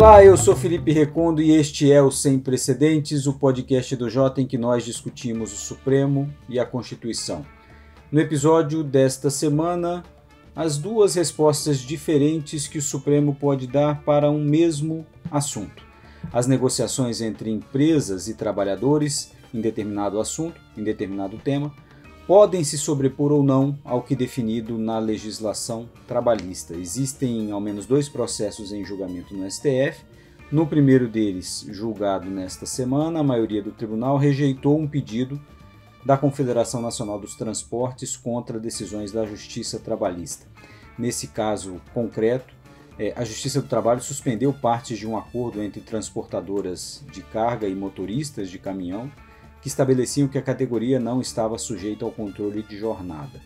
Olá, eu sou Felipe Recondo e este é o Sem Precedentes, o podcast do Jota em que nós discutimos o Supremo e a Constituição. No episódio desta semana, as duas respostas diferentes que o Supremo pode dar para um mesmo assunto. As negociações entre empresas e trabalhadores em determinado assunto, em determinado tema, podem se sobrepor ou não ao que é definido na legislação trabalhista. Existem ao menos dois processos em julgamento no STF. No primeiro deles, julgado nesta semana, a maioria do tribunal rejeitou um pedido da Confederação Nacional dos Transportes contra decisões da Justiça Trabalhista. Nesse caso concreto, é, a Justiça do Trabalho suspendeu partes de um acordo entre transportadoras de carga e motoristas de caminhão que estabeleciam que a categoria não estava sujeita ao controle de jornada.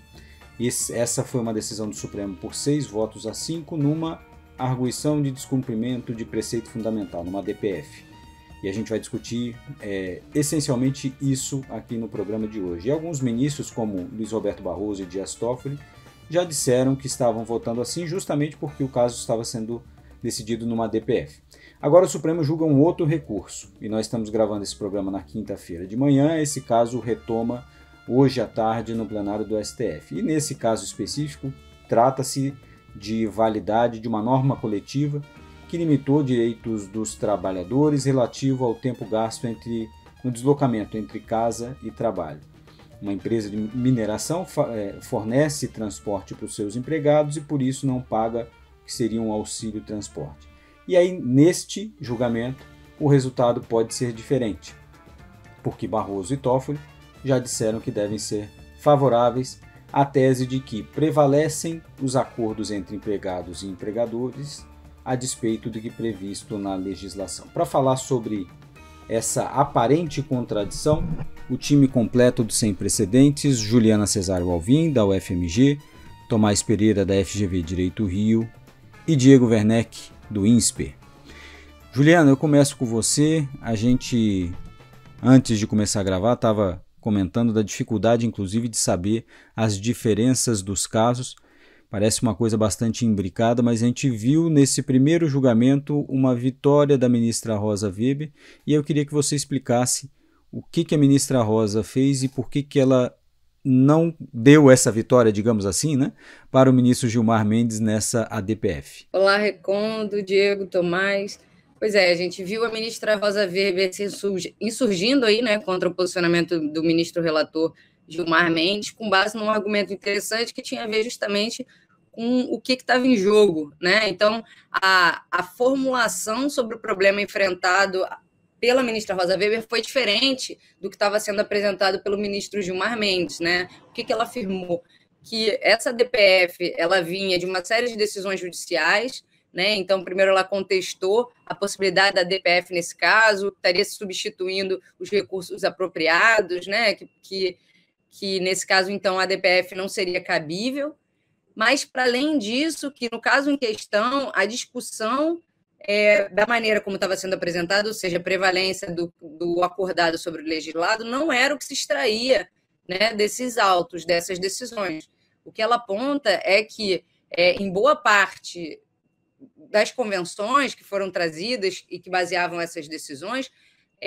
Esse, essa foi uma decisão do Supremo por seis votos a cinco numa arguição de descumprimento de preceito fundamental, numa DPF. E a gente vai discutir é, essencialmente isso aqui no programa de hoje. E alguns ministros, como Luiz Roberto Barroso e Dias Toffoli, já disseram que estavam votando assim justamente porque o caso estava sendo decidido numa DPF. Agora o Supremo julga um outro recurso, e nós estamos gravando esse programa na quinta-feira de manhã. Esse caso retoma hoje à tarde no plenário do STF. E nesse caso específico, trata-se de validade de uma norma coletiva que limitou direitos dos trabalhadores relativo ao tempo gasto entre no deslocamento entre casa e trabalho. Uma empresa de mineração é, fornece transporte para os seus empregados e por isso não paga o que seria um auxílio transporte. E aí, neste julgamento, o resultado pode ser diferente, porque Barroso e Toffoli já disseram que devem ser favoráveis à tese de que prevalecem os acordos entre empregados e empregadores a despeito do que previsto na legislação. Para falar sobre essa aparente contradição, o time completo do Sem Precedentes, Juliana Cesário Alvim, da UFMG, Tomás Pereira, da FGV Direito Rio, e Diego Werneck, do INSPER. Juliana, eu começo com você. A gente, antes de começar a gravar, estava comentando da dificuldade, inclusive, de saber as diferenças dos casos. Parece uma coisa bastante imbricada, mas a gente viu nesse primeiro julgamento uma vitória da ministra Rosa Weber e eu queria que você explicasse o que, que a ministra Rosa fez e por que, que ela não deu essa vitória, digamos assim, né, para o ministro Gilmar Mendes nessa ADPF. Olá, Recondo, Diego, Tomás. Pois é, a gente viu a ministra Rosa Weber se insurgindo aí, né, contra o posicionamento do ministro relator Gilmar Mendes, com base num argumento interessante que tinha a ver justamente com o que estava em jogo, né? Então, a, a formulação sobre o problema enfrentado pela ministra Rosa Weber foi diferente do que estava sendo apresentado pelo ministro Gilmar Mendes, né? O que, que ela afirmou? Que essa DPF ela vinha de uma série de decisões judiciais, né? Então, primeiro ela contestou a possibilidade da DPF nesse caso, estaria substituindo os recursos apropriados, né? Que, que, que nesse caso, então, a DPF não seria cabível. Mas, para além disso, que no caso em questão, a discussão é, da maneira como estava sendo apresentado, ou seja, a prevalência do, do acordado sobre o legislado, não era o que se extraía né, desses autos, dessas decisões. O que ela aponta é que, é, em boa parte das convenções que foram trazidas e que baseavam essas decisões,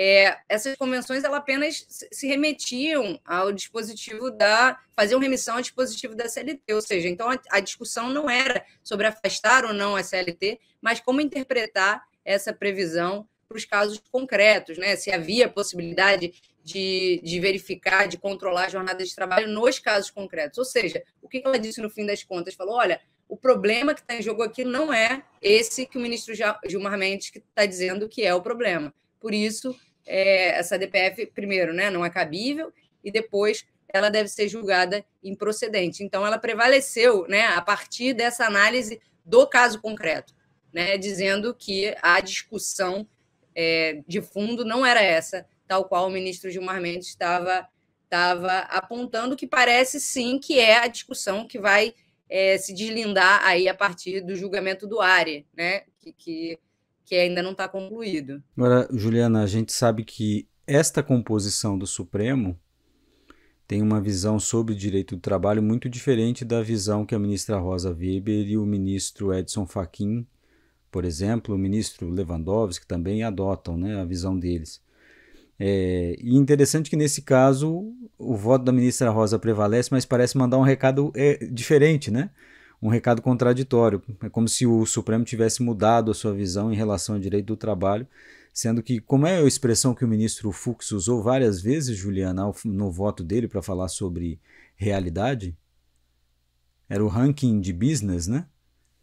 é, essas convenções ela apenas se remetiam ao dispositivo da. faziam remissão ao dispositivo da CLT, ou seja, então a, a discussão não era sobre afastar ou não a CLT, mas como interpretar essa previsão para os casos concretos, né? Se havia possibilidade de, de, verificar, de controlar a jornada de trabalho nos casos concretos. Ou seja, o que ela disse no fim das contas? Falou: olha, o problema que está em jogo aqui não é esse que o ministro Gilmar Mendes está dizendo que é o problema. Por isso, é, essa DPF, primeiro, né, não é cabível, e depois ela deve ser julgada improcedente. Então, ela prevaleceu né, a partir dessa análise do caso concreto, né, dizendo que a discussão é, de fundo não era essa, tal qual o ministro Gilmar Mendes estava, estava apontando, que parece sim que é a discussão que vai é, se deslindar aí a partir do julgamento do Ari, né, que, que que ainda não está concluído. Agora, Juliana, a gente sabe que esta composição do Supremo tem uma visão sobre o direito do trabalho muito diferente da visão que a ministra Rosa Weber e o ministro Edson Fachin, por exemplo, o ministro Lewandowski também adotam né, a visão deles. É, e interessante que nesse caso o voto da ministra Rosa prevalece, mas parece mandar um recado é, diferente, né? um recado contraditório. É como se o Supremo tivesse mudado a sua visão em relação ao direito do trabalho, sendo que, como é a expressão que o ministro Fux usou várias vezes, Juliana, no voto dele para falar sobre realidade, era o ranking de business, né?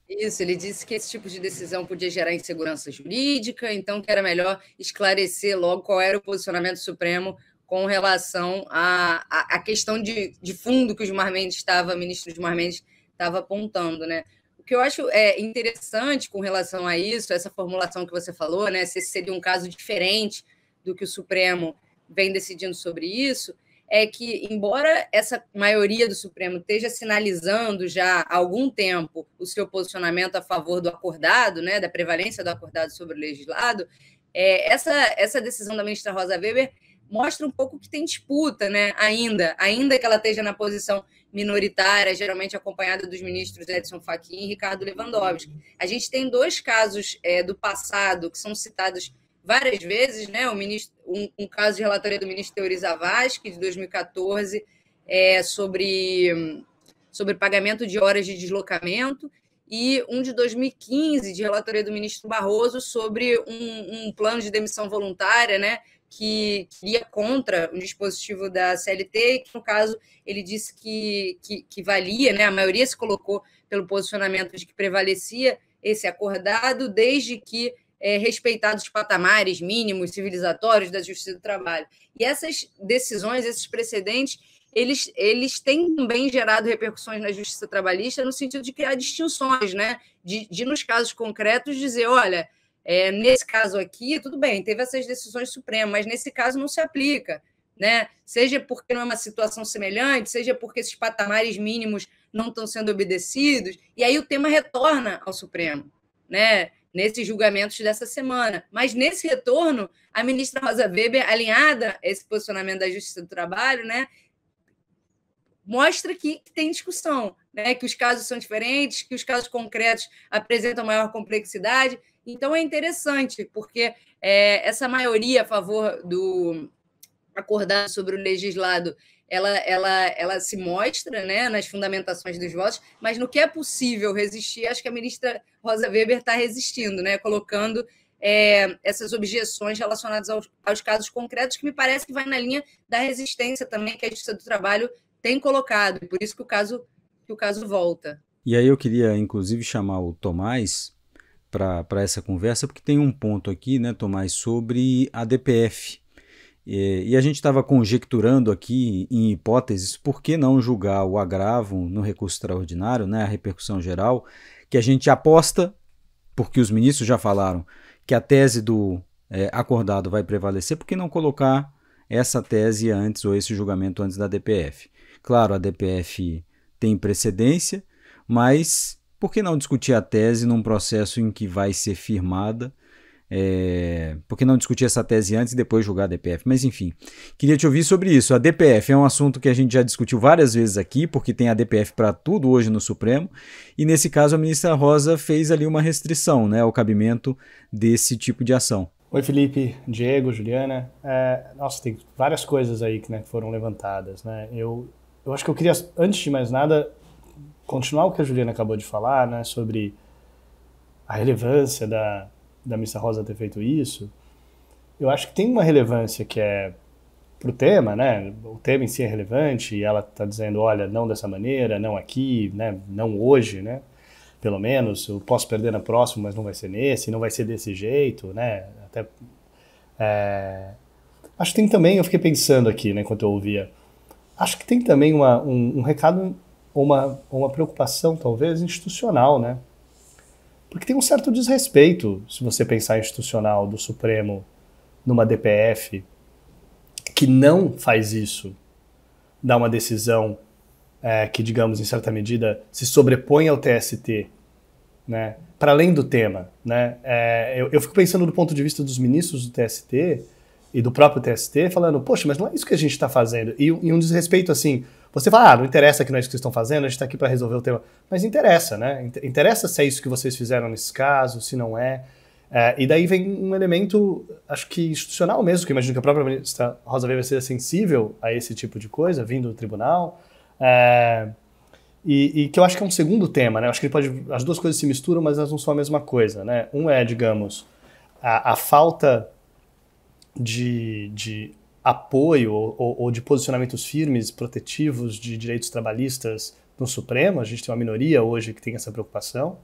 Isso, ele disse que esse tipo de decisão podia gerar insegurança jurídica, então que era melhor esclarecer logo qual era o posicionamento Supremo com relação à, à, à questão de, de fundo que o Gilmar Mendes estava, ministro Gilmar Mendes, estava apontando, né? O que eu acho é interessante com relação a isso, essa formulação que você falou, né? Se esse seria um caso diferente do que o Supremo vem decidindo sobre isso, é que, embora essa maioria do Supremo esteja sinalizando já há algum tempo o seu posicionamento a favor do acordado, né, da prevalência do acordado sobre o legislado, é, essa, essa decisão da ministra Rosa Weber mostra um pouco que tem disputa, né? Ainda, ainda que ela esteja na posição minoritária, geralmente acompanhada dos ministros Edson Fachin e Ricardo Lewandowski. A gente tem dois casos é, do passado que são citados várias vezes, né? O ministro, um, um caso de relatoria do ministro Teori Zavascki, é de 2014, é, sobre, sobre pagamento de horas de deslocamento, e um de 2015, de relatoria do ministro Barroso, sobre um, um plano de demissão voluntária, né? que iria contra um dispositivo da CLT, que no caso ele disse que, que, que valia, né? a maioria se colocou pelo posicionamento de que prevalecia esse acordado, desde que é, respeitados os patamares mínimos civilizatórios da justiça do trabalho. E essas decisões, esses precedentes, eles, eles têm também gerado repercussões na justiça trabalhista no sentido de criar distinções, né? de, de nos casos concretos, dizer, olha, é, nesse caso aqui, tudo bem, teve essas decisões supremas, mas nesse caso não se aplica. Né? Seja porque não é uma situação semelhante, seja porque esses patamares mínimos não estão sendo obedecidos, e aí o tema retorna ao Supremo, né? Nesses julgamentos dessa semana. Mas nesse retorno, a ministra Rosa Weber, alinhada a esse posicionamento da Justiça do Trabalho, né? Mostra que tem discussão, né? Que os casos são diferentes, que os casos concretos apresentam maior complexidade então é interessante, porque é, essa maioria a favor do acordar sobre o legislado ela, ela, ela se mostra né, nas fundamentações dos votos, mas no que é possível resistir, acho que a ministra Rosa Weber está resistindo, né, colocando é, essas objeções relacionadas aos, aos, casos concretos, que me parece que vai na linha da resistência também que a Justiça do Trabalho tem colocado, e por isso que o caso, que o caso volta. E aí eu queria, inclusive, chamar o Tomás para essa conversa, porque tem um ponto aqui, né, Tomás, sobre a DPF. E, e a gente estava conjecturando aqui, em hipóteses, por que não julgar o agravo no recurso extraordinário, né, a repercussão geral, que a gente aposta, porque os ministros já falaram, que a tese do é, acordado vai prevalecer, por que não colocar essa tese antes ou esse julgamento antes da DPF? Claro, a DPF tem precedência, mas por que não discutir a tese num processo em que vai ser firmada? É, por que não discutir essa tese antes e depois julgar a DPF? Mas enfim, queria te ouvir sobre isso. A DPF é um assunto que a gente já discutiu várias vezes aqui, porque tem a DPF para tudo hoje no Supremo, e nesse caso a ministra Rosa fez ali uma restrição né, ao cabimento desse tipo de ação. Oi, Felipe, Diego, Juliana. É, nossa, tem várias coisas aí que né, foram levantadas. Né? Eu, eu acho que eu queria, antes de mais nada, continuar o que a Juliana acabou de falar, né, sobre a relevância da, da Missa Rosa ter feito isso, eu acho que tem uma relevância que é para o tema, né? O tema em si é relevante e ela está dizendo, olha, não dessa maneira, não aqui, né? Não hoje, né? Pelo menos eu posso perder na próxima, mas não vai ser nesse, não vai ser desse jeito, né? Até é... acho que tem também, eu fiquei pensando aqui, né? Enquanto eu ouvia, acho que tem também uma, um, um recado uma, uma preocupação, talvez, institucional, né? Porque tem um certo desrespeito, se você pensar institucional, do Supremo numa DPF, que não faz isso, dá uma decisão é, que, digamos, em certa medida, se sobrepõe ao TST, né? para além do tema. Né? É, eu, eu fico pensando do ponto de vista dos ministros do TST e do próprio TST, falando, poxa, mas não é isso que a gente está fazendo. E, e um desrespeito assim, você fala, ah, não interessa que não é isso que vocês estão fazendo, a gente está aqui para resolver o tema. Mas interessa, né? Interessa se é isso que vocês fizeram nesse caso, se não é. é e daí vem um elemento, acho que institucional mesmo, que imagino que a própria ministra Rosa Weber seja sensível a esse tipo de coisa, vindo do tribunal. É, e, e, que eu acho que é um segundo tema, né? Eu acho que pode, as duas coisas se misturam, mas elas não são a mesma coisa, né? Um é, digamos, a, a falta de, de apoio ou, ou de posicionamentos firmes, protetivos de direitos trabalhistas no Supremo. A gente tem uma minoria hoje que tem essa preocupação.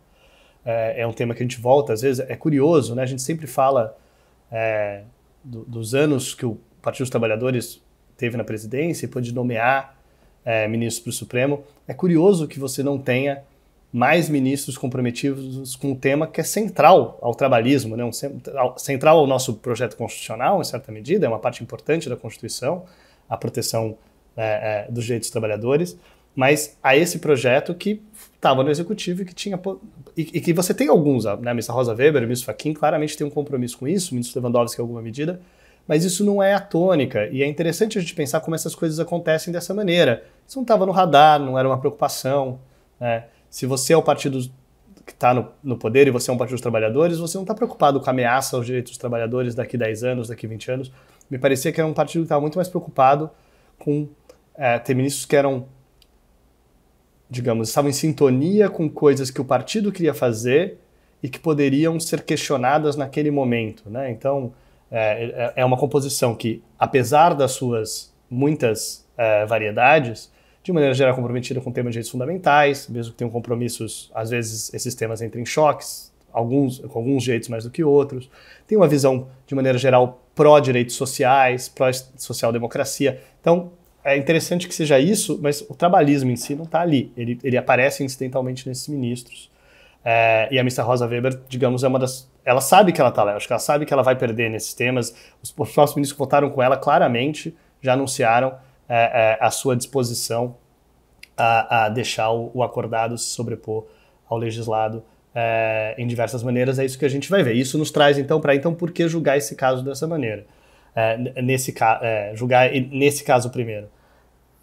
É, é um tema que a gente volta às vezes. É curioso, né? A gente sempre fala é, do, dos anos que o Partido dos Trabalhadores teve na presidência e pôde nomear é, ministros para o Supremo. É curioso que você não tenha mais ministros comprometidos com um tema que é central ao trabalhismo, né? um central ao nosso projeto constitucional, em certa medida, é uma parte importante da Constituição, a proteção é, é, dos direitos dos trabalhadores, mas a esse projeto que estava no executivo e que tinha e, e, que você tem alguns, né? a ministra Rosa Weber, o ministro Fachin claramente tem um compromisso com isso, o ministro Lewandowski em alguma medida, mas isso não é a tônica e é interessante a gente pensar como essas coisas acontecem dessa maneira. Isso não estava no radar, não era uma preocupação, né? Se você é o partido que está no, no, poder e você é um partido dos trabalhadores, você não está preocupado com a ameaça aos direitos dos trabalhadores daqui 10 anos, daqui 20 anos. Me parecia que era um partido que estava muito mais preocupado com é, ter ministros que eram, digamos, estavam em sintonia com coisas que o partido queria fazer e que poderiam ser questionadas naquele momento. Né? Então, é, é, é uma composição que, apesar das suas muitas é, variedades, de maneira geral, comprometida com o tema de direitos fundamentais, mesmo que tenham compromissos, às vezes esses temas entrem em choques, alguns, com alguns direitos mais do que outros. Tem uma visão, de maneira geral, pró-direitos sociais, pró-social-democracia. Então, é interessante que seja isso, mas o trabalhismo em si não está ali. Ele, ele aparece incidentalmente nesses ministros. É, e a ministra Rosa Weber, digamos, é uma das. Ela sabe que ela está lá, acho que ela sabe que ela vai perder nesses temas. Os próximos ministros que votaram com ela claramente já anunciaram é, é, à sua disposição a, a deixar o, o, acordado se sobrepor ao legislado é, em diversas maneiras. É isso que a gente vai ver. Isso nos traz então para então por que julgar esse caso dessa maneira? É, nesse é, julgar nesse caso primeiro.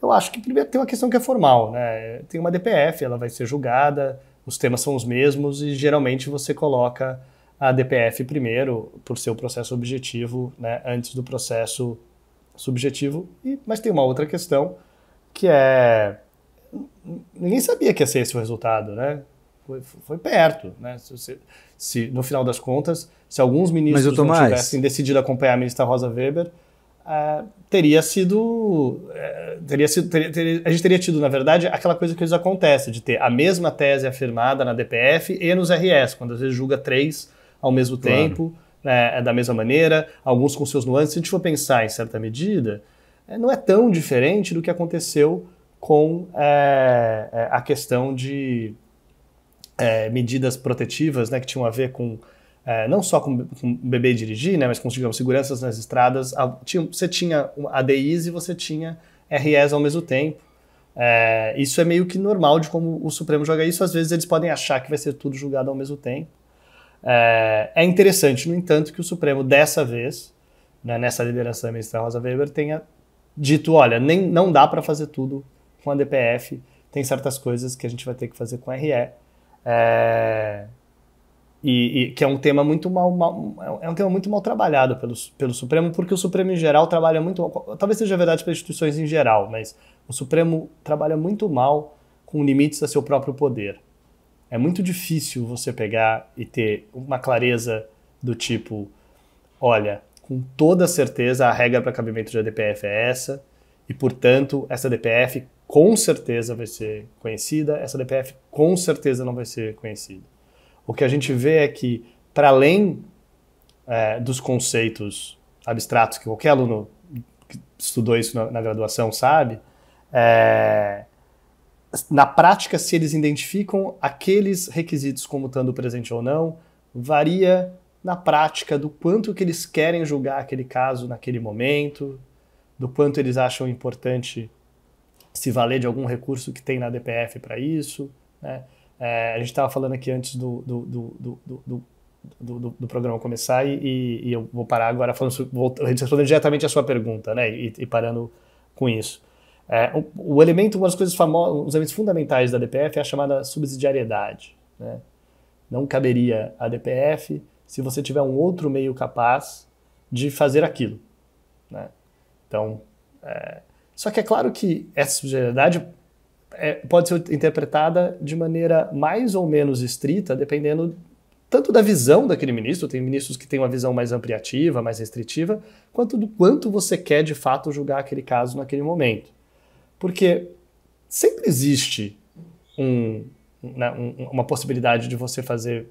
Eu acho que primeiro tem uma questão que é formal, né? Tem uma DPF, ela vai ser julgada, os temas são os mesmos e geralmente você coloca a DPF primeiro por seu processo objetivo, né, antes do processo subjetivo. E, mas tem uma outra questão que é ninguém sabia que ia ser esse o resultado, né? Foi, foi perto, né? Se, se, se, no final das contas, se alguns ministros não tivessem decidido acompanhar a ministra Rosa Weber, é, é, teria sido, teria sido, a gente teria tido, na verdade, aquela coisa que eles acontece de ter a mesma tese afirmada na DPF e nos RS, quando às vezes julga três ao mesmo claro. tempo. É, é, da mesma maneira, alguns com seus nuances. Se a gente for pensar em certa medida, é, não é tão diferente do que aconteceu com é, é a questão de é, medidas protetivas né, que tinham a ver com não só com, com bebê dirigir, né, mas com digamos, seguranças nas estradas. A, tinha, você tinha ADIs e você tinha REs ao mesmo tempo. É, isso é meio que normal de como o Supremo joga isso. Às vezes eles podem achar que vai ser tudo julgado ao mesmo tempo. É, é interessante, no entanto, que o Supremo, dessa vez, né, nessa liderança da ministra Rosa Weber, tenha dito: olha, nem, não dá para fazer tudo com a DPF, tem certas coisas que a gente vai ter que fazer com a RE. É, e, e, que é um tema muito mal, mal, é um tema muito mal trabalhado pelo, pelo Supremo porque o Supremo em geral trabalha muito mal, talvez seja verdade para instituições em geral mas o Supremo trabalha muito mal com limites a seu próprio poder é muito difícil você pegar e ter uma clareza do tipo, olha, com toda certeza a regra para cabimento de ADPF é essa, e portanto essa DPF com certeza vai ser conhecida, essa DPF com certeza não vai ser conhecida. O que a gente vê é que, para além é, dos conceitos abstratos que qualquer aluno que estudou isso na, na graduação sabe, é, na prática, se eles identificam aqueles requisitos como estando presente ou não, varia na prática do quanto que eles querem julgar aquele caso naquele momento, do quanto eles acham importante se valer de algum recurso que tem na DPF para isso. Né? É, a gente estava falando aqui antes do, do, do, do do, do, do, programa começar e, e, eu vou parar agora falando, voltando, respondendo diretamente a sua pergunta, né? E, e parando com isso. É, o, o, elemento, uma das coisas famosas, os elementos fundamentais da DPF é a chamada subsidiariedade. Né? Não caberia a DPF se você tiver um outro meio capaz de fazer aquilo. Né? Então, é... só que é claro que essa subsidiariedade é, pode ser interpretada de maneira mais ou menos estrita, dependendo tanto da visão daquele ministro, tem ministros que têm uma visão mais ampliativa, mais restritiva, quanto do quanto você quer de fato julgar aquele caso naquele momento. Porque sempre existe um, né, uma possibilidade de você fazer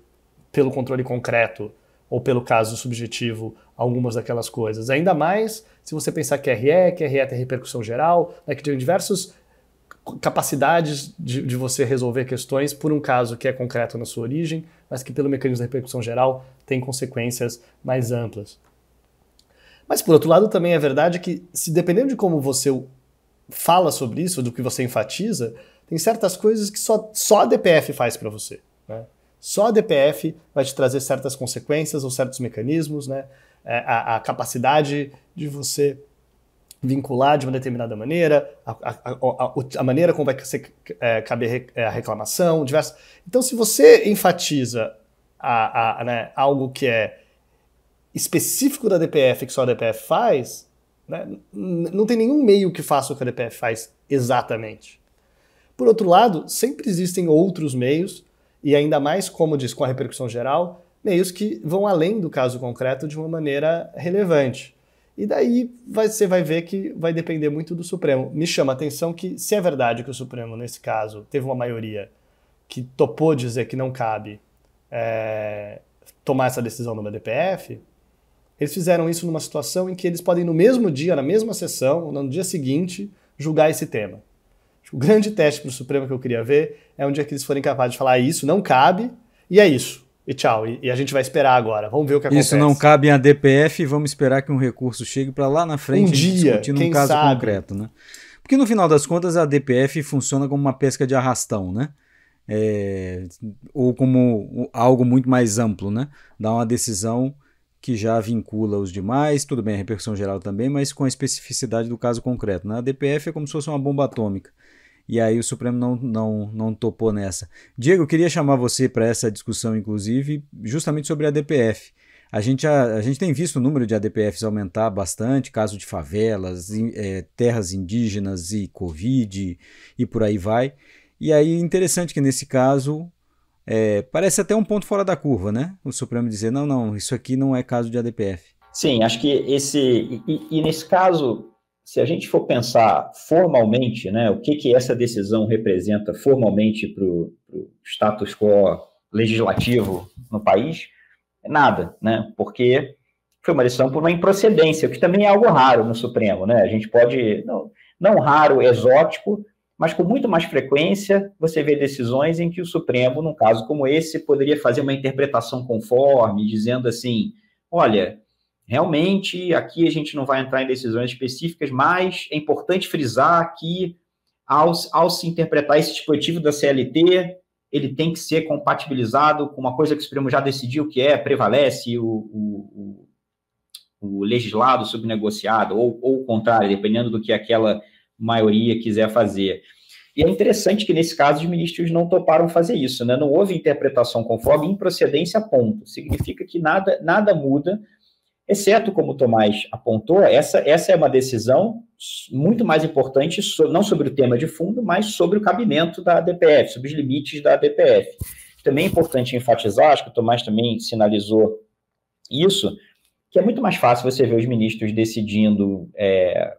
pelo controle concreto ou pelo caso subjetivo algumas daquelas coisas. Ainda mais se você pensar que RE, que RE tem repercussão geral, né, que tem diversas capacidades de, de, você resolver questões por um caso que é concreto na sua origem, mas que pelo mecanismo da repercussão geral tem consequências mais amplas. Mas por outro lado, também é verdade que se dependendo de como você fala sobre isso, do que você enfatiza, tem certas coisas que só, só a DPF faz para você. Né? Só a DPF vai te trazer certas consequências ou certos mecanismos, né? É, a, a capacidade de você vincular de uma determinada maneira, a, a, a, a maneira como vai ser, é, caber é, a reclamação, diversos. Então, se você enfatiza né, algo que é específico da DPF, que só a DPF faz, né? Não tem nenhum meio que faça o que a DPF faz exatamente. Por outro lado, sempre existem outros meios, e ainda mais, como diz, com a repercussão geral, meios que vão além do caso concreto de uma maneira relevante. E daí vai, você vai ver que vai depender muito do Supremo. Me chama a atenção que, se é verdade que o Supremo, nesse caso, teve uma maioria que topou dizer que não cabe é, tomar essa decisão numa DPF, eles fizeram isso numa situação em que eles podem, no mesmo dia, na mesma sessão, ou no dia seguinte, julgar esse tema. O grande teste para o Supremo que eu queria ver é onde um é dia que eles forem capazes de falar isso não cabe, e é isso. E tchau. E, e, a gente vai esperar agora. Vamos ver o que acontece. Isso não cabe em ADPF, vamos esperar que um recurso chegue para lá na frente um dia, discutindo um caso sabe? concreto, né? Porque no final das contas a ADPF funciona como uma pesca de arrastão, né? É, ou como algo muito mais amplo, né? Dá uma decisão que já vincula os demais, tudo bem, a repercussão geral também, mas com a especificidade do caso concreto. Na né? A DPF é como se fosse uma bomba atômica. E aí o Supremo não, não, não topou nessa. Diego, eu queria chamar você para essa discussão, inclusive, justamente sobre a DPF. A gente, a, a, gente tem visto o número de ADPFs aumentar bastante, caso de favelas, in, é, terras indígenas e Covid e por aí vai. E aí, interessante que nesse caso, é, parece até um ponto fora da curva, né? O Supremo dizer, não, não, isso aqui não é caso de ADPF. Sim, acho que esse. E, e nesse caso, se a gente for pensar formalmente, né, o que, que essa decisão representa formalmente para o status quo legislativo no país, nada, né? Porque foi uma decisão por uma improcedência, o que também é algo raro no Supremo, né? A gente pode. Não, não raro, exótico, mas com muito mais frequência você vê decisões em que o Supremo, num caso como esse, poderia fazer uma interpretação conforme, dizendo assim: olha, realmente aqui a gente não vai entrar em decisões específicas, mas é importante frisar que, ao, ao se interpretar esse dispositivo da CLT, ele tem que ser compatibilizado com uma coisa que o Supremo já decidiu que é, prevalece o, o, o, o legislado subnegociado, ou, ou o contrário, dependendo do que aquela maioria quiser fazer. E é interessante que, nesse caso, os ministros não toparam fazer isso, né? Não houve interpretação conforme improcedência, ponto. Significa que nada, nada muda, exceto, como o Tomás apontou, essa, essa é uma decisão muito mais importante, não sobre o tema de fundo, mas sobre o cabimento da DPF, sobre os limites da DPF. Também é importante enfatizar, acho que o Tomás também sinalizou isso, que é muito mais fácil você ver os ministros decidindo. É,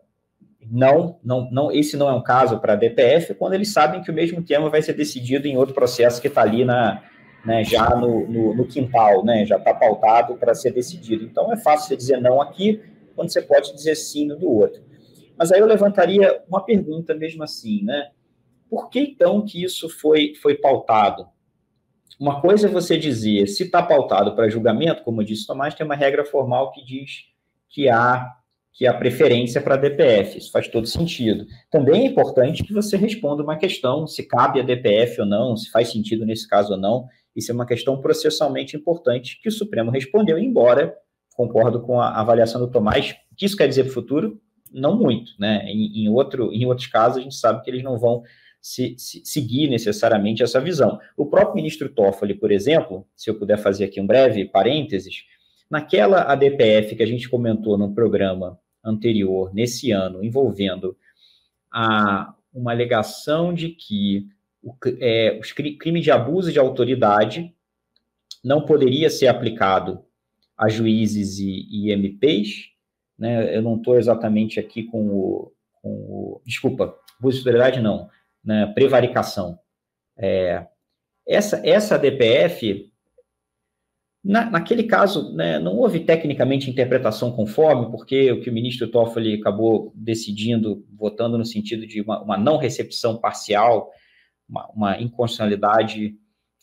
não, não, não, esse não é um caso para a DPF, quando eles sabem que o mesmo tema vai ser decidido em outro processo que está ali na, né, já no, no, no, quintal, né, já está pautado para ser decidido. Então, é fácil você dizer não aqui, quando você pode dizer sim no do outro. Mas aí eu levantaria uma pergunta mesmo assim, né? Por que então que isso foi, foi pautado? Uma coisa é você dizer, se está pautado para julgamento, como disse Tomás, tem uma regra formal que diz que há que é a preferência para DPF. Isso faz todo sentido. Também é importante que você responda uma questão, se cabe a DPF ou não, se faz sentido nesse caso ou não. Isso é uma questão processualmente importante que o Supremo respondeu, embora concordo com a avaliação do Tomás. O que isso quer dizer para o futuro? Não muito, né? Em, em, outro, em outros casos, a gente sabe que eles não vão se, se, seguir necessariamente essa visão. O próprio ministro Toffoli, por exemplo, se eu puder fazer aqui um breve parênteses, naquela ADPF que a gente comentou no programa anterior, nesse ano, envolvendo a, uma alegação de que o, é, os crime de abuso de autoridade não poderia ser aplicado a juízes e, e MPs. Né? Eu não estou exatamente aqui com o, com o, Desculpa, abuso de autoridade não, né? prevaricação. É, essa, essa DPF na, naquele caso, né, não houve tecnicamente interpretação conforme, porque o que o ministro Toffoli acabou decidindo, votando no sentido de uma, uma não recepção parcial, uma, uma inconstitucionalidade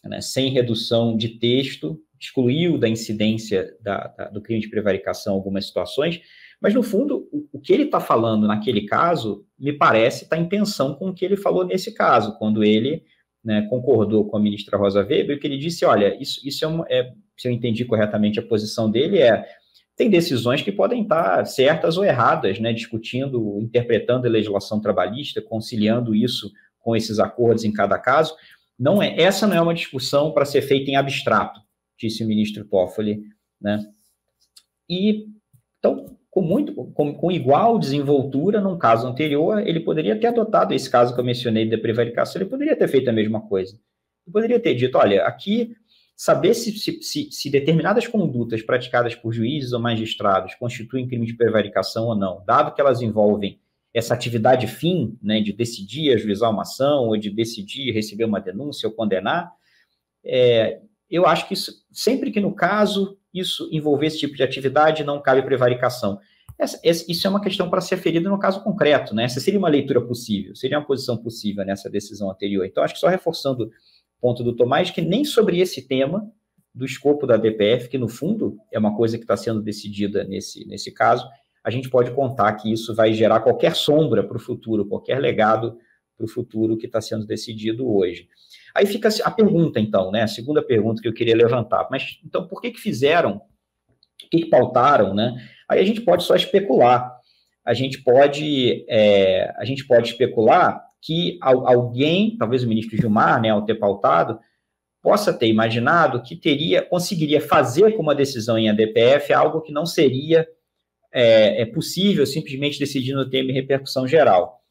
né, sem redução de texto, excluiu da incidência da, da, do crime de prevaricação algumas situações, mas no fundo, o, o que ele está falando naquele caso, me parece, está em tensão com o que ele falou nesse caso, quando ele né, concordou com a ministra Rosa Weber, que ele disse, olha, isso, isso é, um, é, se eu entendi corretamente a posição dele, é tem decisões que podem estar certas ou erradas, né, discutindo, interpretando a legislação trabalhista, conciliando isso com esses acordos em cada caso. Não é, essa não é uma discussão para ser feita em abstrato, disse o ministro Toffoli, né? E então com muito com, com, igual desenvoltura num caso anterior, ele poderia ter adotado esse caso que eu mencionei da prevaricação, ele poderia ter feito a mesma coisa. Ele poderia ter dito, olha, aqui saber se, se, se, se determinadas condutas praticadas por juízes ou magistrados constituem crime de prevaricação ou não, dado que elas envolvem essa atividade fim, né, de decidir ajuizar uma ação ou de decidir receber uma denúncia ou condenar, é, eu acho que isso, sempre que no caso isso envolver esse tipo de atividade, não cabe prevaricação. Essa, essa, isso é uma questão para ser ferida no caso concreto, né? Essa seria uma leitura possível, seria uma posição possível nessa decisão anterior. Então, acho que só reforçando o ponto do Tomás, que nem sobre esse tema do escopo da DPF, que no fundo é uma coisa que está sendo decidida nesse, nesse caso, a gente pode contar que isso vai gerar qualquer sombra para o futuro, qualquer legado para o futuro que está sendo decidido hoje. Aí fica a pergunta, então, né? A segunda pergunta que eu queria levantar. Mas, então, por que que fizeram? O que que pautaram, né? Aí a gente pode só especular. A gente pode, é, a gente pode especular que alguém, talvez o ministro Gilmar, né, ao ter pautado, possa ter imaginado que teria, conseguiria fazer com uma decisão em ADPF algo que não seria é, é possível simplesmente decidindo tema em repercussão geral.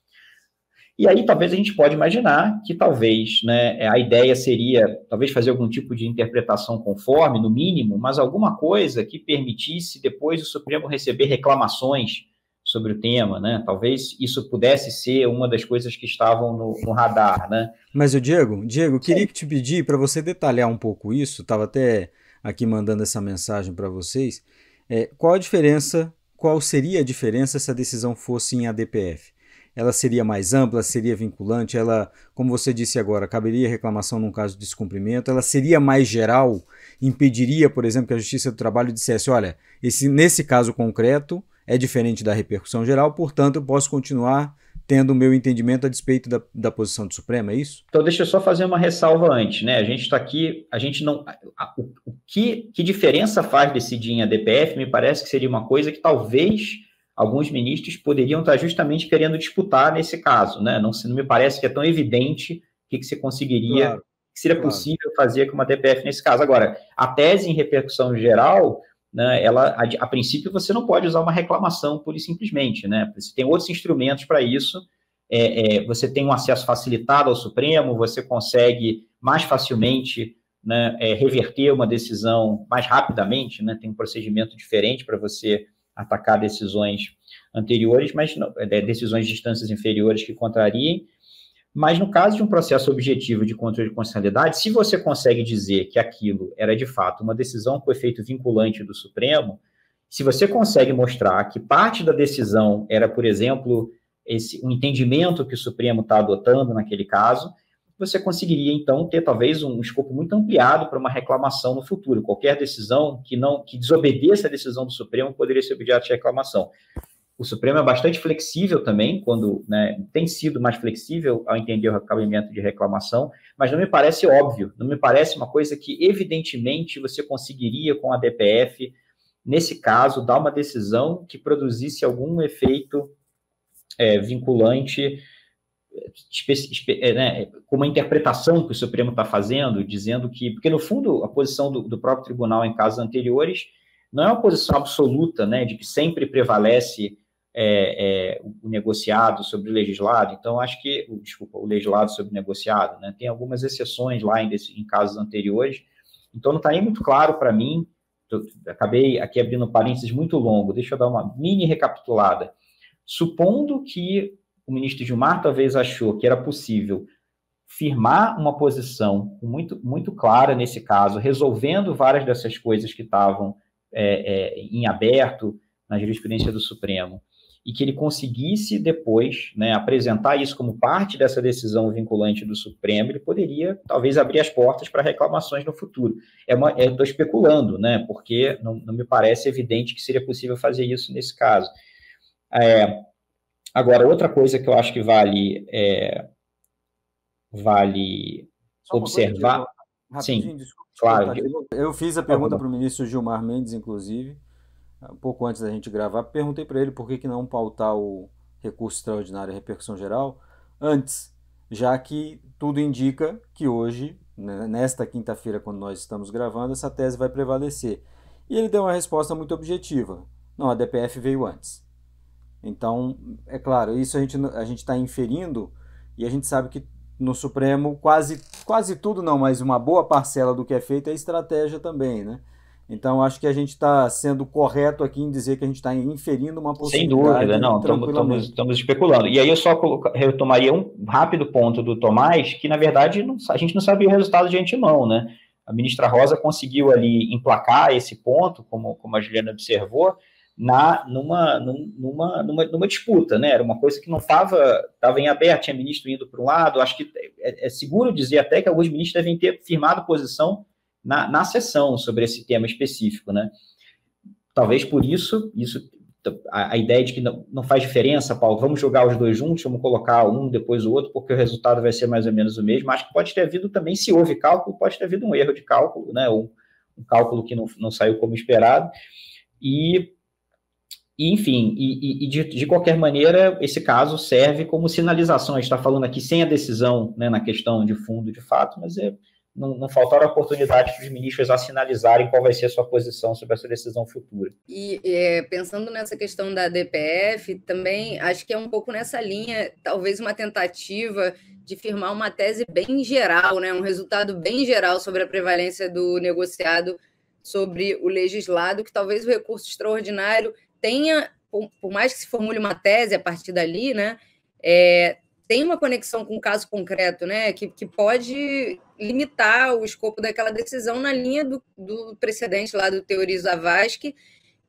E aí talvez a gente pode imaginar que talvez né, é, a ideia seria talvez fazer algum tipo de interpretação conforme, no mínimo, mas alguma coisa que permitisse depois o Supremo receber reclamações sobre o tema, né? Talvez isso pudesse ser uma das coisas que estavam no, no radar, né? Mas o Diego, Diego, queria te pedir para você detalhar um pouco isso. Estava até aqui mandando essa mensagem para vocês. É, qual a diferença? Qual seria a diferença se a decisão fosse em ADPF? ela seria mais ampla, seria vinculante, ela, como você disse agora, caberia reclamação num caso de descumprimento, ela seria mais geral, impediria, por exemplo, que a Justiça do Trabalho dissesse, olha, esse, nesse caso concreto é diferente da repercussão geral, portanto eu posso continuar tendo o meu entendimento a despeito da, da posição do Supremo, é isso? Então deixa eu só fazer uma ressalva antes, né? A gente está aqui, a gente não. A, o, o que, que diferença faz decidir em ADPF me parece que seria uma coisa que talvez alguns ministros poderiam estar justamente querendo disputar nesse caso, né? Não, não me parece que é tão evidente o que, que você conseguiria, claro, que seria claro. possível fazer com uma DPF nesse caso. Agora, a tese em repercussão geral, né, ela, a, a princípio você não pode usar uma reclamação pura e simplesmente, né? Você tem outros instrumentos para isso, é, é, você tem um acesso facilitado ao Supremo, você consegue mais facilmente né, é, reverter uma decisão mais rapidamente, né, tem um procedimento diferente para você atacar decisões anteriores, mas é, decisões de instâncias inferiores que contrariem. Mas no caso de um processo objetivo de controle de constitucionalidade, se você consegue dizer que aquilo era de fato uma decisão com efeito vinculante do Supremo, se você consegue mostrar que parte da decisão era, por exemplo, esse, um entendimento que o Supremo está adotando naquele caso, você conseguiria então ter talvez um escopo muito ampliado para uma reclamação no futuro. Qualquer decisão que não que desobedeça a decisão do Supremo poderia ser objeto de reclamação. O Supremo é bastante flexível também, quando né, tem sido mais flexível ao entender o acabamento de reclamação, mas não me parece óbvio, não me parece uma coisa que evidentemente você conseguiria com a DPF nesse caso dar uma decisão que produzisse algum efeito é, vinculante é, né, com uma interpretação que o Supremo está fazendo, dizendo que, porque no fundo a posição do, do, próprio tribunal em casos anteriores não é uma posição absoluta, né, de que sempre prevalece é, é, o negociado sobre o legislado. Então acho que, desculpa, o legislado sobre o negociado, né, tem algumas exceções lá em, em casos anteriores. Então não está nem muito claro para mim. Tô, acabei aqui abrindo um parênteses muito longo. Deixa eu dar uma mini recapitulada. Supondo que o ministro Gilmar talvez achou que era possível firmar uma posição muito, muito clara nesse caso, resolvendo várias dessas coisas que estavam é, é, em aberto na jurisprudência do Supremo, e que ele conseguisse depois né, apresentar isso como parte dessa decisão vinculante do Supremo, ele poderia talvez abrir as portas para reclamações no futuro. Estou é, é especulando, né, porque não, não, me parece evidente que seria possível fazer isso nesse caso. É, Agora, outra coisa que eu acho que vale é, vale Só observar. Sim, desculpa, claro. Eu fiz a tá pergunta tá para o ministro Gilmar Mendes, inclusive, um pouco antes da gente gravar, perguntei para ele por que, que não pautar o recurso extraordinário e repercussão geral antes, já que tudo indica que hoje, né, nesta quinta-feira, quando nós estamos gravando, essa tese vai prevalecer. E ele deu uma resposta muito objetiva. Não, a DPF veio antes. Então, é claro, isso a gente a gente está inferindo e a gente sabe que no Supremo quase quase tudo não, mas uma boa parcela do que é feito é estratégia também, né? Então acho que a gente está sendo correto aqui em dizer que a gente está inferindo uma possibilidade. Sem dúvida, não, estamos, estamos especulando. E aí eu só retomaria um rápido ponto do Tomás, que na verdade não, a gente não sabia o resultado de antemão, né? A ministra Rosa conseguiu ali emplacar esse ponto, como, como a Juliana observou, na, numa, numa, numa, numa, disputa, né? Era uma coisa que não estava tava em aberto, tinha ministro indo para um lado. Acho que é, é, seguro dizer até que alguns ministros devem ter firmado posição na, na sessão sobre esse tema específico, né? Talvez por isso, isso a, a ideia de que não, não faz diferença, Paulo, vamos jogar os dois juntos, vamos colocar um depois o outro, porque o resultado vai ser mais ou menos o mesmo. Acho que pode ter havido também, se houve cálculo, pode ter havido um erro de cálculo, né? Um, um cálculo que não, não saiu como esperado. E e, enfim, e, e de, de, qualquer maneira, esse caso serve como sinalização. A gente está falando aqui sem a decisão né, na questão de fundo, de fato, mas é, não, não faltaram oportunidades para os ministros a sinalizarem qual vai ser a sua posição sobre essa decisão futura. E é, pensando nessa questão da DPF, também acho que é um pouco nessa linha, talvez uma tentativa de firmar uma tese bem geral, né, um resultado bem geral sobre a prevalência do negociado sobre o legislado, que talvez o recurso extraordinário tenha, por, por, mais que se formule uma tese a partir dali, né, é, tem uma conexão com um caso concreto, né, que, que pode limitar o escopo daquela decisão na linha do, do precedente lá do Teori Zavascki,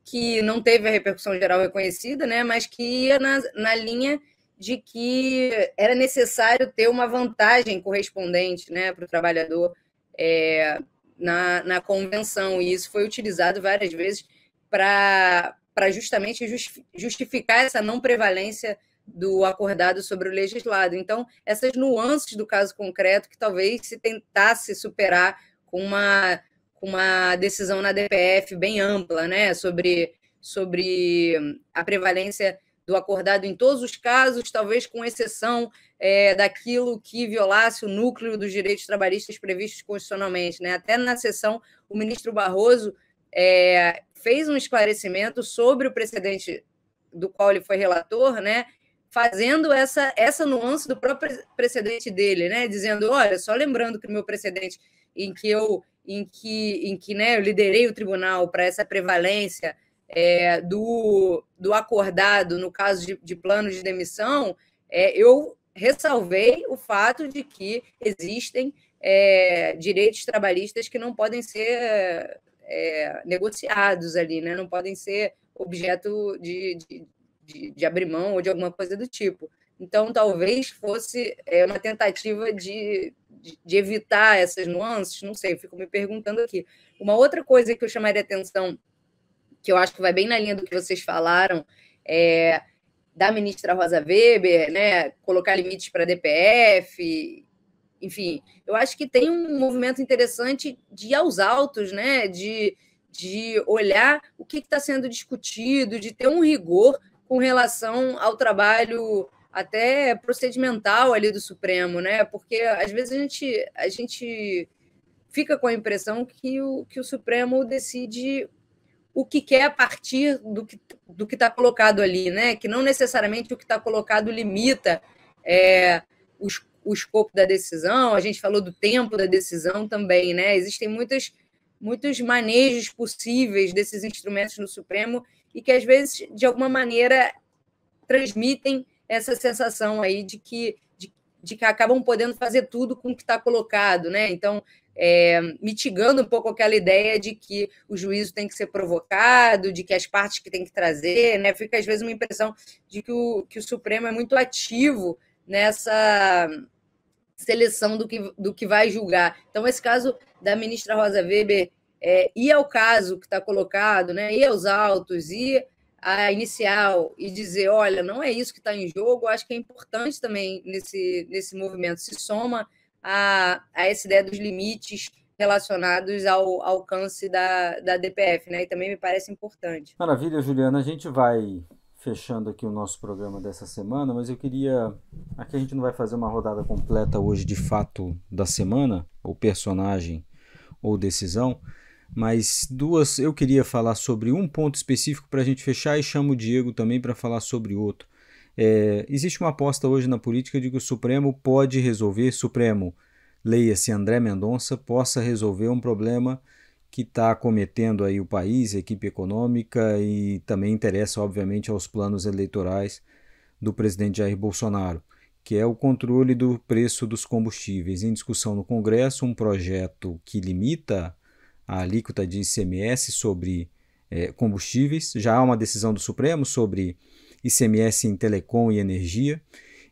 que não teve a repercussão geral reconhecida, né, mas que ia na, na linha de que era necessário ter uma vantagem correspondente né, para o trabalhador é, na, na convenção, e isso foi utilizado várias vezes para para justamente justificar essa não prevalência do acordado sobre o legislado. Então, essas nuances do caso concreto que talvez se tentasse superar com uma, com uma decisão na DPF bem ampla, né, sobre, sobre a prevalência do acordado em todos os casos, talvez com exceção é, daquilo que violasse o núcleo dos direitos trabalhistas previstos constitucionalmente. Né? Até na sessão, o ministro Barroso é, fez um esclarecimento sobre o precedente do qual ele foi relator, né? Fazendo essa, essa nuance do próprio precedente dele, né? Dizendo, olha, só lembrando que o meu precedente em que eu em que, em que né, eu liderei o tribunal para essa prevalência é, do, do acordado no caso de, de plano de demissão, é, eu ressalvei o fato de que existem é, direitos trabalhistas que não podem ser é, negociados ali, né? Não podem ser objeto de, de, de, de abrir mão ou de alguma coisa do tipo. Então, talvez fosse é, uma tentativa de, de, de, evitar essas nuances, não sei, fico me perguntando aqui. Uma outra coisa que eu chamaria atenção, que eu acho que vai bem na linha do que vocês falaram, é da ministra Rosa Weber, né, colocar limites para a DPF enfim, eu acho que tem um movimento interessante de ir aos altos, né? De, de olhar o que está sendo discutido, de ter um rigor com relação ao trabalho até procedimental ali do Supremo, né? Porque às vezes a gente, a gente fica com a impressão que o, que o Supremo decide o que quer a partir do que do que está colocado ali, né? Que não necessariamente o que está colocado limita é, os o escopo da decisão, a gente falou do tempo da decisão também, né? Existem muitas, muitos manejos possíveis desses instrumentos no Supremo e que às vezes, de alguma maneira, transmitem essa sensação aí de que, de, de que acabam podendo fazer tudo com o que está colocado, né? Então, é, mitigando um pouco aquela ideia de que o juízo tem que ser provocado, de que as partes que tem que trazer, né? Fica às vezes uma impressão de que o, que o Supremo é muito ativo nessa seleção do que, do que vai julgar. Então, esse caso da ministra Rosa Weber é, e ao é caso que está colocado, né, e aos autos, e a inicial, e dizer, olha, não é isso que está em jogo, acho que é importante também nesse, nesse movimento, se soma a, a essa ideia dos limites relacionados ao, ao alcance da, da DPF, né? E também me parece importante. Maravilha, Juliana. A gente vai fechando aqui o nosso programa dessa semana, mas eu queria. Aqui a gente não vai fazer uma rodada completa hoje de fato da semana, ou personagem, ou decisão, mas duas. Eu queria falar sobre um ponto específico para a gente fechar e chamo o Diego também para falar sobre outro. É, existe uma aposta hoje na política de que o Supremo pode resolver, Supremo, leia-se André Mendonça, possa resolver um problema que está cometendo aí o país, a equipe econômica e também interessa, obviamente, aos planos eleitorais do presidente Jair Bolsonaro, que é o controle do preço dos combustíveis. Em discussão no Congresso, um projeto que limita a alíquota de ICMS sobre eh, combustíveis. Já há uma decisão do Supremo sobre ICMS em telecom e energia.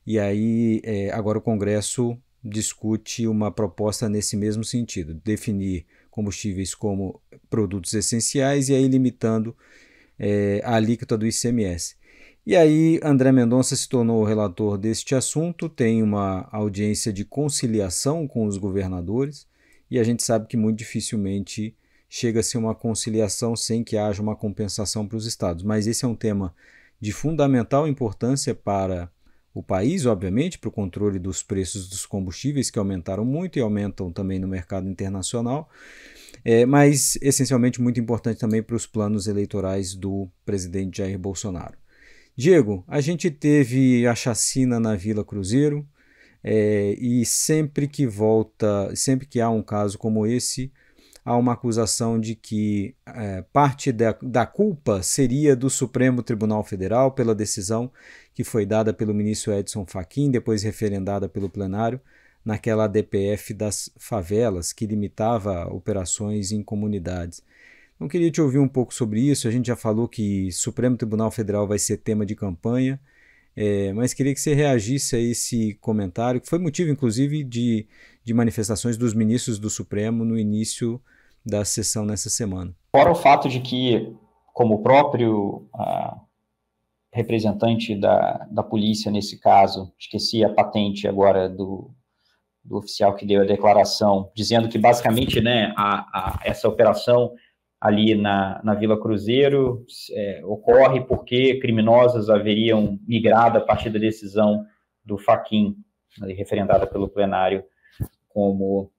E aí, eh, agora o Congresso discute uma proposta nesse mesmo sentido, definir combustíveis como produtos essenciais e aí limitando é, a alíquota do ICMS. E aí, André Mendonça se tornou o relator deste assunto, tem uma audiência de conciliação com os governadores, e a gente sabe que muito dificilmente chega a ser uma conciliação sem que haja uma compensação para os estados. Mas esse é um tema de fundamental importância para o país, obviamente, para o controle dos preços dos combustíveis que aumentaram muito e aumentam também no mercado internacional, é, mas essencialmente muito importante também para os planos eleitorais do presidente Jair Bolsonaro. Diego, a gente teve a chacina na Vila Cruzeiro é, e sempre que volta, sempre que há um caso como esse, há uma acusação de que é, parte da, da culpa seria do Supremo Tribunal Federal pela decisão que foi dada pelo ministro Edson Fachin, depois referendada pelo plenário, naquela DPF das favelas, que limitava operações em comunidades. Então, queria te ouvir um pouco sobre isso. A gente já falou que Supremo Tribunal Federal vai ser tema de campanha, é, mas queria que você reagisse a esse comentário, que foi motivo, inclusive, de, de manifestações dos ministros do Supremo no início da sessão nessa semana. Fora o fato de que, como o próprio ah, representante da, da polícia nesse caso, esqueci a patente agora do, do oficial que deu a declaração, dizendo que basicamente né, a, a essa operação ali na, na Vila Cruzeiro é, ocorre porque criminosos haveriam migrado a partir da decisão do Faquin, referendada pelo plenário, como,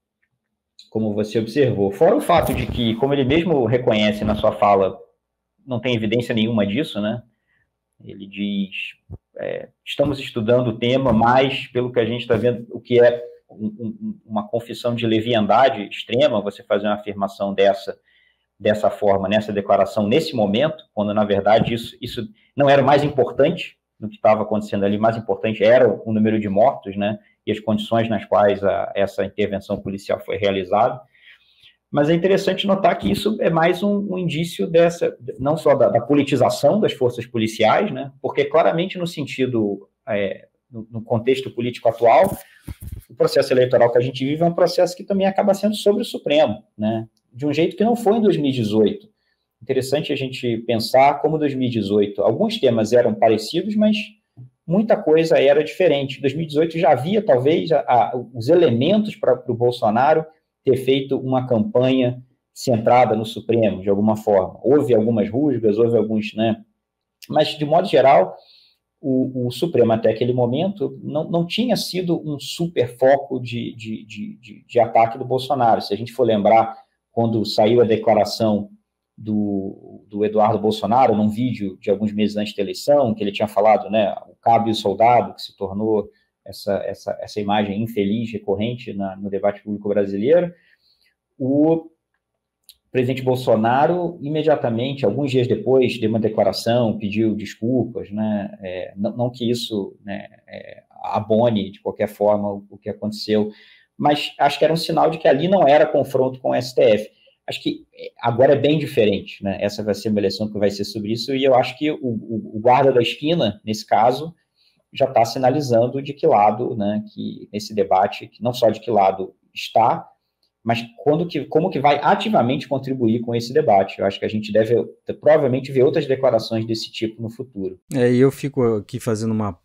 como você observou. Fora o fato de que, como ele mesmo reconhece na sua fala, não tem evidência nenhuma disso, né? Ele diz: é, estamos estudando o tema, mas pelo que a gente está vendo, o que é um, um, uma confissão de leviandade extrema, você fazer uma afirmação dessa dessa forma, nessa declaração, nesse momento, quando na verdade isso, isso não era o mais importante do que estava acontecendo ali, o mais importante era o número de mortos, né? E as condições nas quais a, essa intervenção policial foi realizada. Mas é interessante notar que isso é mais um, um indício dessa, não só da, da, politização das forças policiais, né? Porque claramente no sentido, é, no, no contexto político atual, o processo eleitoral que a gente vive é um processo que também acaba sendo sobre o Supremo, né? De um jeito que não foi em 2018. Interessante a gente pensar como 2018, alguns temas eram parecidos, mas muita coisa era diferente. 2018 já havia talvez a, a, os elementos para o Bolsonaro ter feito uma campanha centrada no Supremo, de alguma forma. Houve algumas rusgas, houve alguns, né? Mas, de modo geral, o, o Supremo, até aquele momento, não, não tinha sido um super foco de, de, de, de, ataque do Bolsonaro. Se a gente for lembrar, quando saiu a declaração do, do Eduardo Bolsonaro, num vídeo de alguns meses antes da eleição, que ele tinha falado, né, o cabo e o soldado, que se tornou essa, essa, essa imagem infeliz recorrente na, no debate público brasileiro, o presidente Bolsonaro, imediatamente, alguns dias depois, deu uma declaração, pediu desculpas, né? É, não, não, que isso né, é, abone de qualquer forma o, o que aconteceu, mas acho que era um sinal de que ali não era confronto com o STF. Acho que é, agora é bem diferente, né? Essa vai ser uma eleição que vai ser sobre isso, e eu acho que o, o, o guarda da esquina, nesse caso, já está sinalizando de que lado, né, que esse debate, que não só de que lado está, mas quando que, como que vai ativamente contribuir com esse debate. Eu acho que a gente deve provavelmente ver outras declarações desse tipo no futuro. É, e eu fico aqui fazendo uma.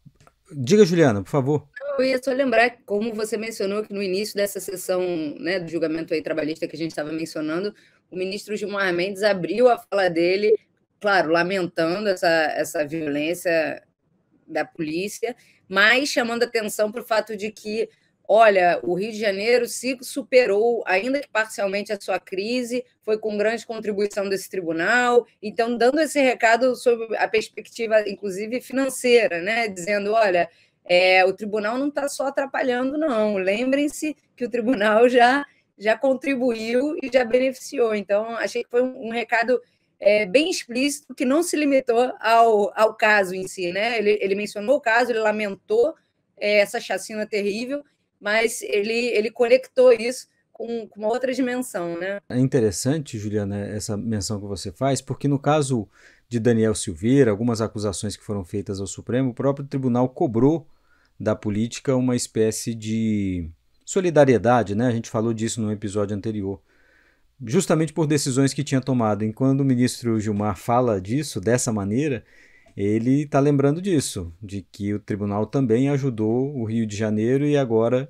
Diga, Juliana, por favor. Eu ia só lembrar, como você mencionou, que no início dessa sessão né, do julgamento aí trabalhista que a gente estava mencionando, o ministro Gilmar Mendes abriu a fala dele, claro, lamentando essa, essa violência da polícia, mas chamando atenção para o fato de que, olha, o Rio de Janeiro se superou, ainda que parcialmente, a sua crise, foi com grande contribuição desse tribunal. Então, dando esse recado sobre a perspectiva, inclusive, financeira, né? Dizendo, olha. É, o tribunal não está só atrapalhando, não. Lembrem-se que o tribunal já já contribuiu e já beneficiou. Então, achei que foi um, um recado é, bem explícito que não se limitou ao, ao caso em si. Né? Ele, ele mencionou o caso, ele lamentou é, essa chacina terrível, mas ele, ele conectou isso com, com uma outra dimensão. Né? É interessante, Juliana, essa menção que você faz, porque no caso de Daniel Silveira, algumas acusações que foram feitas ao Supremo, o próprio tribunal cobrou da política uma espécie de solidariedade, né? A gente falou disso no episódio anterior justamente por decisões que tinha tomado. E quando o ministro Gilmar fala disso, dessa maneira, ele está lembrando disso, de que o tribunal também ajudou o Rio de Janeiro e agora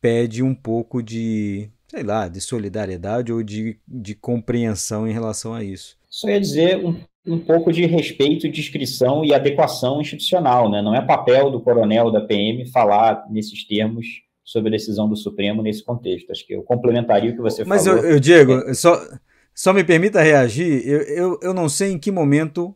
pede um pouco de, sei lá, de solidariedade ou de, de compreensão em relação a isso. Só ia dizer um, um pouco de respeito, discrição e adequação institucional, né? Não é papel do coronel da PM falar nesses termos sobre a decisão do Supremo nesse contexto. Acho que eu complementaria o que você Mas falou. Mas, eu, eu, Diego, é. só, só me permita reagir. Eu, eu, eu não sei em que momento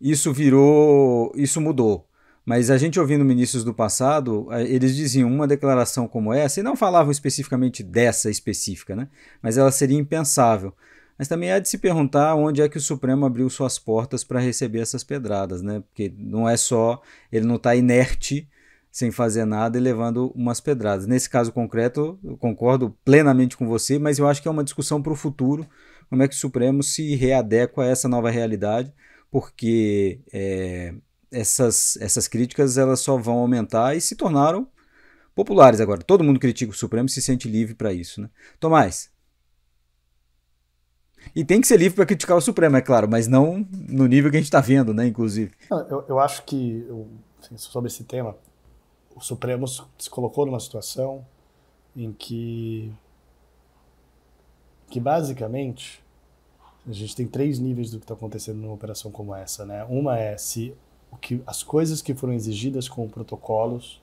isso virou, isso mudou. Mas a gente ouvindo ministros do passado, eles diziam uma declaração como essa, e não falavam especificamente dessa específica, né? mas ela seria impensável. Mas também há de se perguntar onde é que o Supremo abriu suas portas para receber essas pedradas, né? Porque não é só, ele não está inerte sem fazer nada e levando umas pedradas. Nesse caso concreto, eu concordo plenamente com você, mas eu acho que é uma discussão para o futuro, como é que o Supremo se readequa a essa nova realidade, porque é, essas, essas críticas elas só vão aumentar e se tornaram populares agora. Todo mundo critica o Supremo e se sente livre para isso. Né? Tomás. E tem que ser livre para criticar o Supremo, é claro, mas não no nível que a gente está vendo, né? Inclusive. Eu, eu acho que, eu, sobre esse tema, o Supremo se colocou numa situação em que que basicamente a gente tem três níveis do que está acontecendo numa operação como essa, né? Uma é se o que, as coisas que foram exigidas com protocolos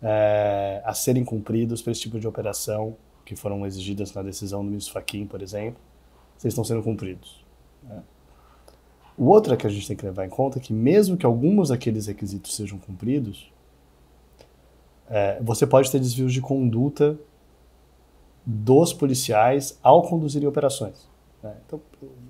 é, a serem cumpridos para esse tipo de operação, que foram exigidas na decisão do ministro Fachin, por exemplo, se estão sendo cumpridos. Né? O outro é que a gente tem que levar em conta é que mesmo que alguns daqueles requisitos sejam cumpridos, é, você pode ter desvios de conduta dos policiais ao conduzir operações. Né? Então,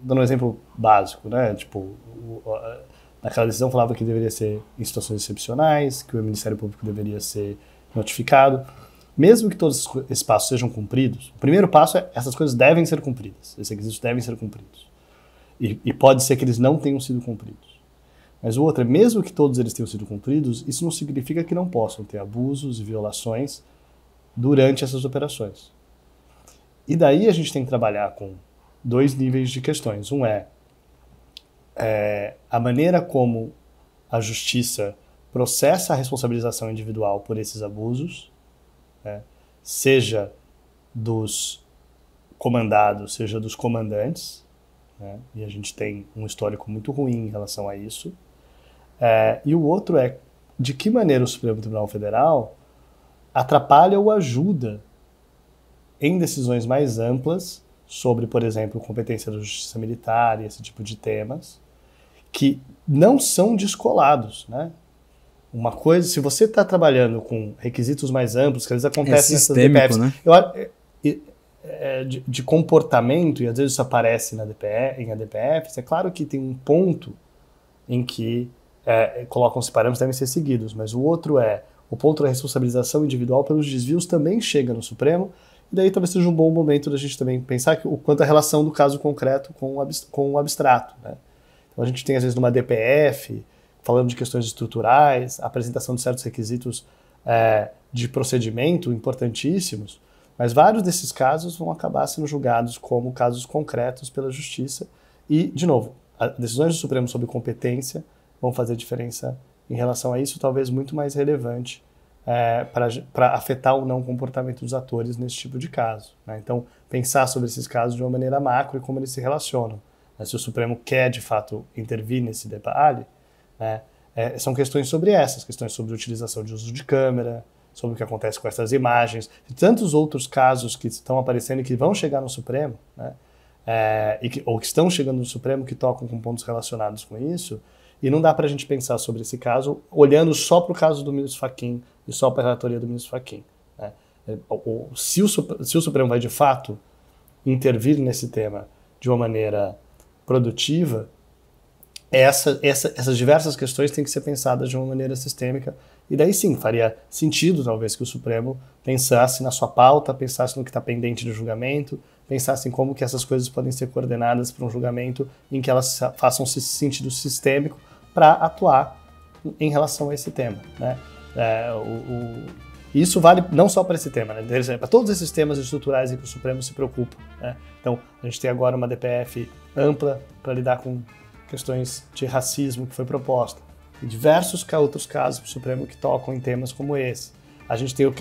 dando um exemplo básico, né? Tipo, o, a, naquela decisão falava que deveria ser em situações excepcionais, que o Ministério Público deveria ser notificado. Mesmo que todos esses passos sejam cumpridos, o primeiro passo é essas coisas devem ser cumpridas, esses requisitos devem ser cumpridos. E, e pode ser que eles não tenham sido cumpridos. Mas o outro é mesmo que todos eles tenham sido cumpridos, isso não significa que não possam ter abusos e violações durante essas operações. E daí a gente tem que trabalhar com dois níveis de questões. Um é, é a maneira como a justiça processa a responsabilização individual por esses abusos, né, seja dos comandados, seja dos comandantes. Né, e a gente tem um histórico muito ruim em relação a isso. É, e o outro é de que maneira o Supremo Tribunal Federal atrapalha ou ajuda em decisões mais amplas sobre, por exemplo, competência da justiça militar e esse tipo de temas, que não são descolados, né? Uma coisa, se você está trabalhando com requisitos mais amplos, que às vezes é acontece é nessas DPFs, né? eu, é, é, é, de, de, comportamento, e às vezes isso aparece na DPF, em ADPFs, é claro que tem um ponto em que é, colocam-se parâmetros devem ser seguidos, mas o outro é o ponto da responsabilização individual pelos desvios também chega no Supremo, e daí talvez seja um bom momento da gente também pensar que, o quanto a relação do caso concreto com o, com o abstrato. Né? Então a gente tem, às vezes, numa DPF, falando de questões estruturais, apresentação de certos requisitos é, de procedimento importantíssimos, mas vários desses casos vão acabar sendo julgados como casos concretos pela Justiça. E, de novo, decisões do Supremo sobre competência vão fazer diferença em relação a isso, talvez muito mais relevante é, para afetar ou não o comportamento dos atores nesse tipo de caso. Né? Então, pensar sobre esses casos de uma maneira macro e como eles se relacionam. Né? Se o Supremo quer, de fato, intervir nesse detalhe, né? é, são questões sobre essas, questões sobre utilização de uso de câmera, sobre o que acontece com essas imagens, e tantos outros casos que estão aparecendo e que vão chegar no Supremo, né? é, que, ou que estão chegando no Supremo que tocam com pontos relacionados com isso, e não dá para a gente pensar sobre esse caso olhando só para o caso do ministro Faquim e só para a relatoria do ministro Faquim. Né? É, se, o, se o Supremo vai de fato intervir nesse tema de uma maneira produtiva, essa, essa, essas diversas questões têm que ser pensadas de uma maneira sistêmica. E daí sim, faria sentido, talvez, que o Supremo pensasse na sua pauta, pensasse no que está pendente do julgamento, pensasse em como que essas coisas podem ser coordenadas para um julgamento em que elas façam sentido sistêmico, para atuar em relação a esse tema. Né? É, o, o, isso vale não só para esse tema, né? É, para todos esses temas estruturais em que o Supremo se preocupa. Né? Então, a gente tem agora uma DPF ampla para lidar com questões de racismo que foi proposta, e diversos outros casos para o Supremo que tocam em temas como esse. A gente tem o,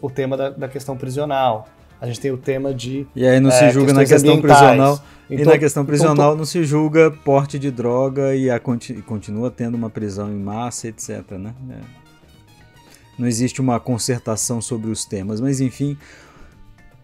o tema da, da questão prisional, a gente tem o tema de. E aí não é, se julga na questão prisional. Então, e na então, questão então, prisional então, não se julga porte de droga e a, continua tendo uma prisão em massa, etc. Né? É. Não existe uma concertação sobre os temas, mas enfim.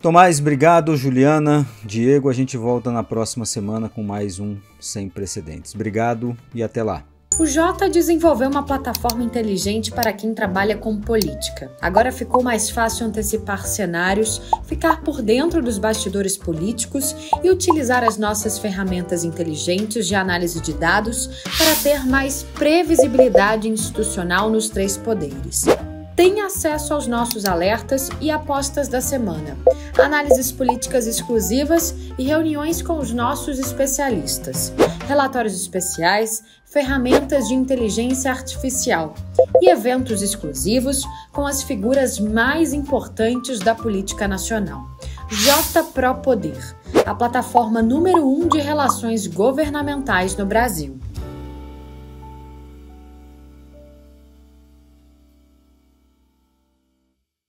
Tomás, obrigado. Juliana, Diego, a gente volta na próxima semana com mais um Sem Precedentes. Obrigado e até lá. O Jota desenvolveu uma plataforma inteligente para quem trabalha com política. Agora ficou mais fácil antecipar cenários, ficar por dentro dos bastidores políticos e utilizar as nossas ferramentas inteligentes de análise de dados para ter mais previsibilidade institucional nos três poderes tem acesso aos nossos alertas e apostas da semana, análises políticas exclusivas e reuniões com os nossos especialistas, relatórios especiais, ferramentas de inteligência artificial e eventos exclusivos com as figuras mais importantes da política nacional. Poder, a plataforma número um de relações governamentais no Brasil.